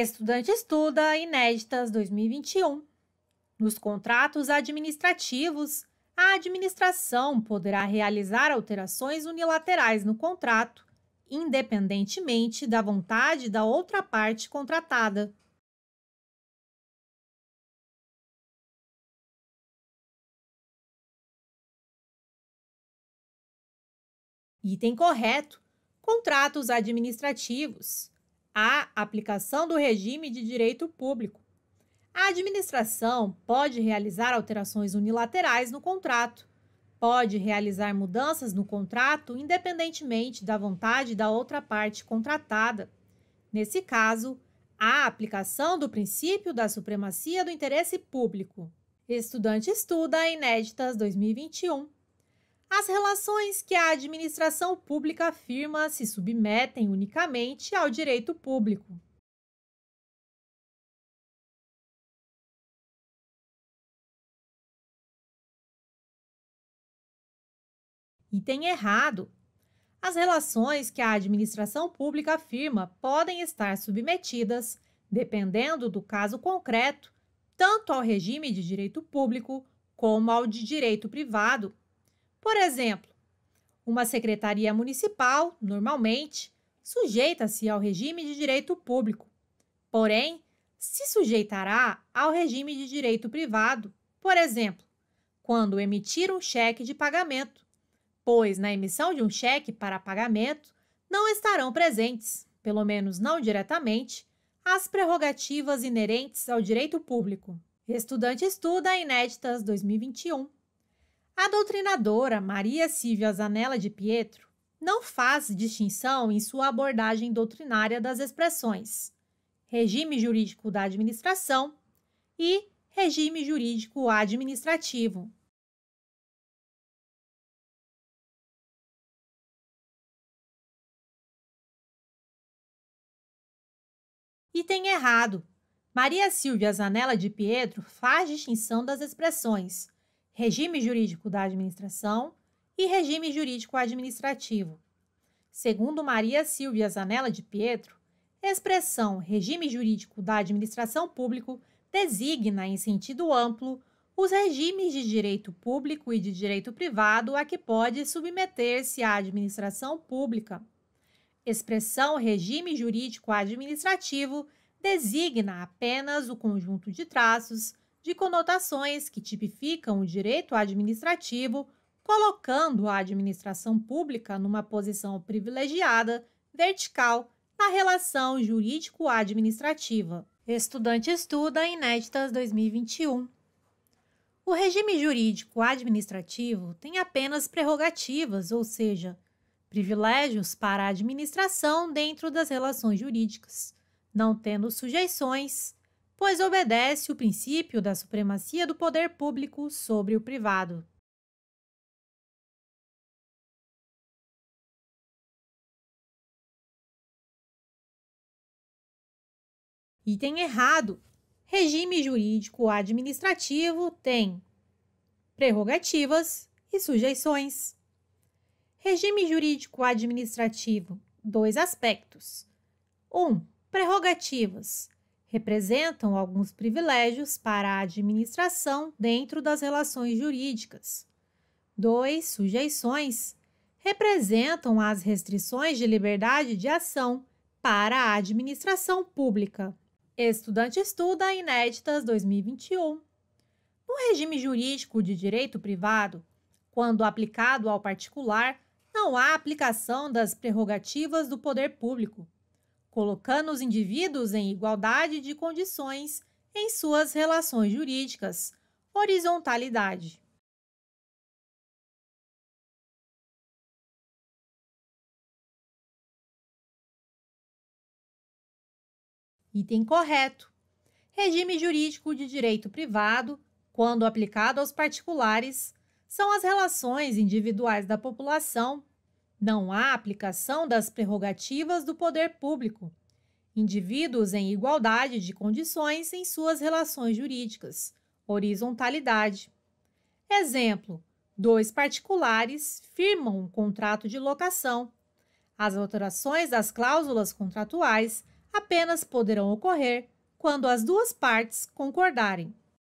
Estudante estuda Inéditas 2021. Nos contratos administrativos, a administração poderá realizar alterações unilaterais no contrato, independentemente da vontade da outra parte contratada. Item correto: contratos administrativos a aplicação do regime de direito público. A administração pode realizar alterações unilaterais no contrato, pode realizar mudanças no contrato independentemente da vontade da outra parte contratada. Nesse caso, a aplicação do princípio da supremacia do interesse público. Estudante estuda Inéditas 2021. As relações que a administração pública afirma se submetem unicamente ao direito público. Item errado. As relações que a administração pública afirma podem estar submetidas, dependendo do caso concreto, tanto ao regime de direito público como ao de direito privado, por exemplo, uma secretaria municipal, normalmente, sujeita-se ao regime de direito público, porém, se sujeitará ao regime de direito privado, por exemplo, quando emitir um cheque de pagamento, pois na emissão de um cheque para pagamento não estarão presentes, pelo menos não diretamente, as prerrogativas inerentes ao direito público. Estudante estuda Inéditas 2021. A doutrinadora Maria Silvia Zanella de Pietro não faz distinção em sua abordagem doutrinária das expressões regime jurídico da administração e regime jurídico administrativo, E tem errado. Maria Silvia Zanella de Pietro faz distinção das expressões regime jurídico da administração e regime jurídico administrativo. Segundo Maria Silvia Zanella de Pietro, a expressão regime jurídico da administração público designa em sentido amplo os regimes de direito público e de direito privado a que pode submeter-se a administração pública. Expressão regime jurídico administrativo designa apenas o conjunto de traços de conotações que tipificam o direito administrativo, colocando a administração pública numa posição privilegiada, vertical, na relação jurídico-administrativa. Estudante estuda Inéditas 2021. O regime jurídico administrativo tem apenas prerrogativas, ou seja, privilégios para a administração dentro das relações jurídicas, não tendo sujeições, pois obedece o princípio da supremacia do poder público sobre o privado. Item errado. Regime jurídico administrativo tem prerrogativas e sujeições. Regime jurídico administrativo, dois aspectos. 1. Um, prerrogativas representam alguns privilégios para a administração dentro das relações jurídicas. 2. Sujeições representam as restrições de liberdade de ação para a administração pública. Estudante estuda Inéditas 2021. No regime jurídico de direito privado, quando aplicado ao particular, não há aplicação das prerrogativas do poder público, colocando os indivíduos em igualdade de condições em suas relações jurídicas, horizontalidade. Item correto. Regime jurídico de direito privado, quando aplicado aos particulares, são as relações individuais da população não há aplicação das prerrogativas do poder público. Indivíduos em igualdade de condições em suas relações jurídicas. Horizontalidade. Exemplo: dois particulares firmam um contrato de locação. As alterações das cláusulas contratuais apenas poderão ocorrer quando as duas partes concordarem.